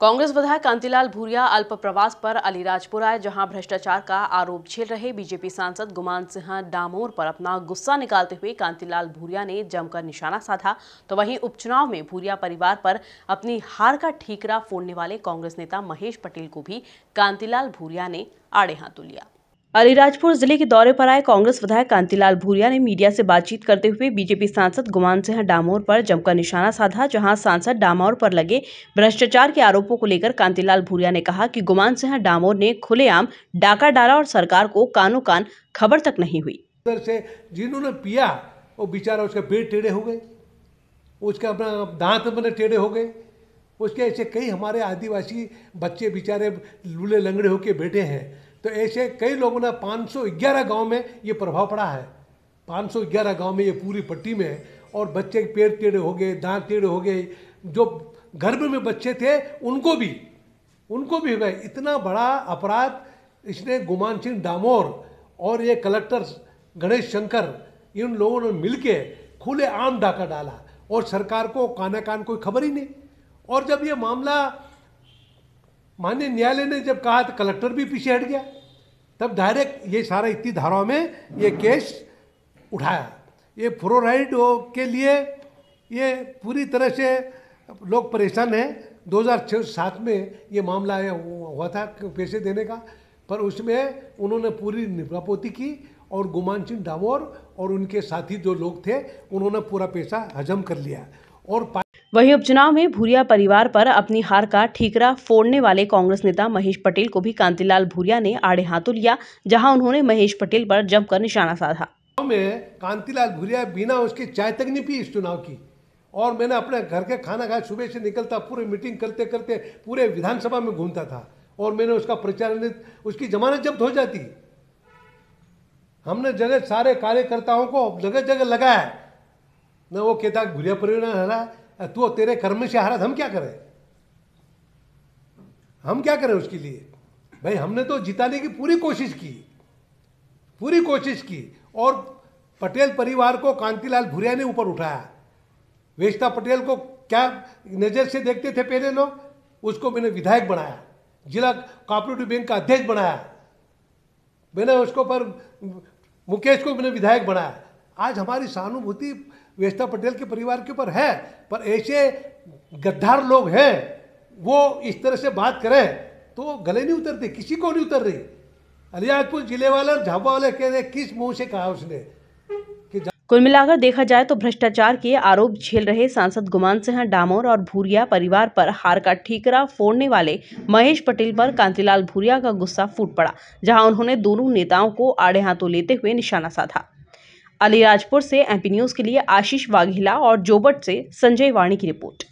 कांग्रेस विधायक कांतिलाल भूरिया अल्प प्रवास पर अलीराजपुर आए जहां भ्रष्टाचार का आरोप झेल रहे बीजेपी सांसद गुमान सिंह डामोर पर अपना गुस्सा निकालते हुए कांतिलाल भूरिया ने जमकर निशाना साधा तो वहीं उपचुनाव में भूरिया परिवार पर अपनी हार का ठीकरा फोड़ने वाले कांग्रेस नेता महेश पटेल को भी कांतिलाल भूरिया ने आड़े हाथों लिया अलीराजपुर जिले के दौरे पर आए कांग्रेस विधायक कांतिलाल भूरिया ने मीडिया से बातचीत करते हुए बीजेपी सांसद गुमान सिंह डामोर पर जमकर निशाना साधा जहां सांसद डामोर पर लगे भ्रष्टाचार के आरोपों को लेकर कांतिलाल भूरिया ने कहा कि गुमान सिंह डामोर ने खुलेआम डाका डाला और सरकार को कानो कान खबर तक नहीं हुई जिन्होंने पिया वो बेचारा उसके पेट टेढ़े हो गए उसके अपना दांत मैंने टेढ़े हो गए उसके ऐसे कई हमारे आदिवासी बच्चे बेचारे लूले लंगड़े होके बैठे हैं तो ऐसे कई लोगों ने 511 गांव में ये प्रभाव पड़ा है 511 गांव में ये पूरी पट्टी में और बच्चे के पेड़ टेढ़े हो गए दांत टेढ़े हो गए जो गर्भ में बच्चे थे उनको भी उनको भी हुआ इतना बड़ा अपराध इसने गुमान सिंह डामोर और ये कलेक्टर गणेश शंकर इन लोगों ने मिल खुले आम डाका डाला और सरकार को काना कान कोई खबर ही नहीं और जब ये मामला माननीय न्यायालय ने जब कहा तो कलेक्टर भी पीछे हट गया तब डायरेक्ट ये सारा इतनी धाराओं में ये केस उठाया ये फ्लोराइड के लिए ये पूरी तरह से लोग परेशान हैं 2006-7 में ये मामला हुआ था पैसे देने का पर उसमें उन्होंने पूरी निपापोती की और गुमान सिंह डावोर और उनके साथी जो लोग थे उन्होंने पूरा पैसा हजम कर लिया और वहीं उपचुनाव में भूरिया परिवार पर अपनी हार का ठीकरा फोड़ने वाले कांग्रेस नेता महेश पटेल को भी कांतिलाल भूरिया ने आड़े हाथों लिया जहां उन्होंने महेश पटेल पर जमकर निशाना साधा में कांतिलाल भूरिया बिना उसके चाय तक नहीं पी इस चुनाव की और मैंने अपने घर के खाना खाया सुबह से निकलता पूरे मीटिंग करते करते पूरे विधानसभा में घूमता था और मैंने उसका प्रचार उसकी जमानत जब्त हो जाती हमने जगह सारे कार्यकर्ताओं को जगह जगह लगाया न वो कहता भूरिया परिवार हरा तू तेरे कर्म से हारा हम क्या करें हम क्या करें उसके लिए भाई हमने तो जिताने की पूरी कोशिश की पूरी कोशिश की और पटेल परिवार को कांतिलाल भूरिया ने ऊपर उठाया वेश्ता पटेल को क्या नज़र से देखते थे पहले लोग उसको मैंने विधायक बनाया जिला कॉपरेटिव बैंक का अध्यक्ष बनाया मैंने उसको पर मुकेश को मैंने विधायक बनाया आज हमारी सहानुभूति व्यस्था पटेल के परिवार के ऊपर है पर ऐसे गद्दार लोग हैं वो इस तरह से बात करें तो गले नहीं उतरते किसी को नहीं उतर रही अलियाजपुर जिले वाले और झाबा वाले कह रहे किस मुंह से कहा उसने कुल मिलाकर देखा जाए तो भ्रष्टाचार के आरोप झेल रहे सांसद गुमान सिंह डामोर और भूरिया परिवार पर हार का ठीकरा फोड़ने वाले महेश पटेल पर कांतिलाल भूरिया का गुस्सा फूट पड़ा जहां उन्होंने दोनों नेताओं को आड़े हाथों लेते हुए निशाना साधा अलीराजपुर से एमपी न्यूज़ के लिए आशीष वाघेला और जोबट से संजय वाणी की रिपोर्ट